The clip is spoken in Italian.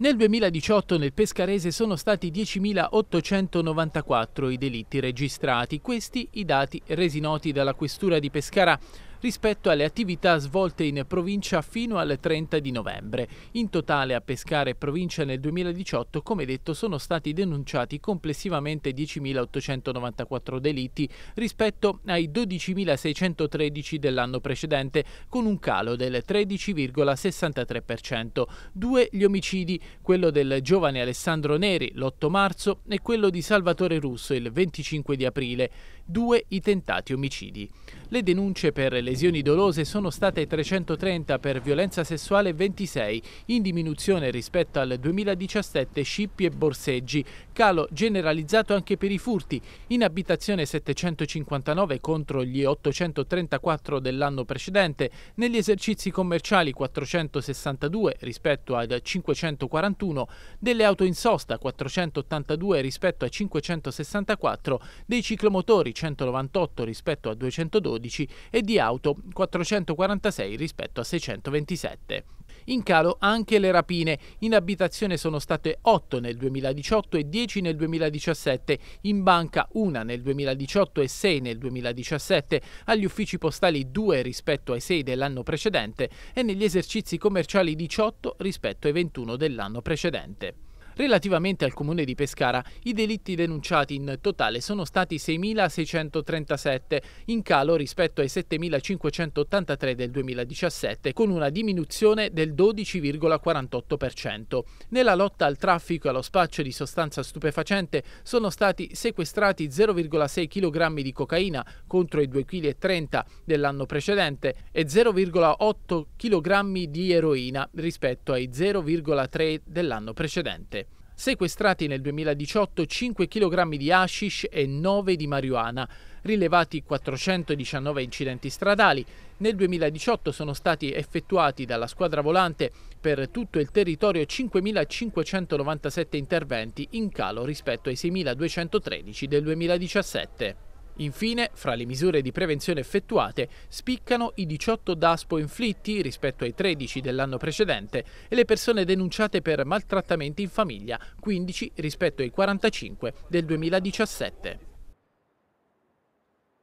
Nel 2018 nel Pescarese sono stati 10.894 i delitti registrati, questi i dati resi noti dalla Questura di Pescara rispetto alle attività svolte in provincia fino al 30 di novembre. In totale a Pescare provincia nel 2018, come detto, sono stati denunciati complessivamente 10.894 delitti rispetto ai 12.613 dell'anno precedente, con un calo del 13,63%. Due gli omicidi, quello del giovane Alessandro Neri l'8 marzo e quello di Salvatore Russo il 25 di aprile. Due i tentati omicidi. Le denunce per le lesioni dolose sono state 330 per violenza sessuale 26, in diminuzione rispetto al 2017 scippi e borseggi, calo generalizzato anche per i furti, in abitazione 759 contro gli 834 dell'anno precedente, negli esercizi commerciali 462 rispetto ad 541, delle auto in sosta 482 rispetto a 564, dei ciclomotori 198 rispetto a 212 e di auto auto, 446 rispetto a 627. In calo anche le rapine. In abitazione sono state 8 nel 2018 e 10 nel 2017, in banca 1 nel 2018 e 6 nel 2017, agli uffici postali 2 rispetto ai 6 dell'anno precedente e negli esercizi commerciali 18 rispetto ai 21 dell'anno precedente. Relativamente al comune di Pescara, i delitti denunciati in totale sono stati 6.637, in calo rispetto ai 7.583 del 2017, con una diminuzione del 12,48%. Nella lotta al traffico e allo spaccio di sostanza stupefacente sono stati sequestrati 0,6 kg di cocaina contro i 2,30 kg dell'anno precedente e 0,8 kg di eroina rispetto ai 0,3 dell'anno precedente sequestrati nel 2018 5 kg di hashish e 9 di marijuana, rilevati 419 incidenti stradali. Nel 2018 sono stati effettuati dalla squadra volante per tutto il territorio 5.597 interventi in calo rispetto ai 6.213 del 2017. Infine, fra le misure di prevenzione effettuate, spiccano i 18 DASPO inflitti rispetto ai 13 dell'anno precedente e le persone denunciate per maltrattamenti in famiglia, 15 rispetto ai 45 del 2017.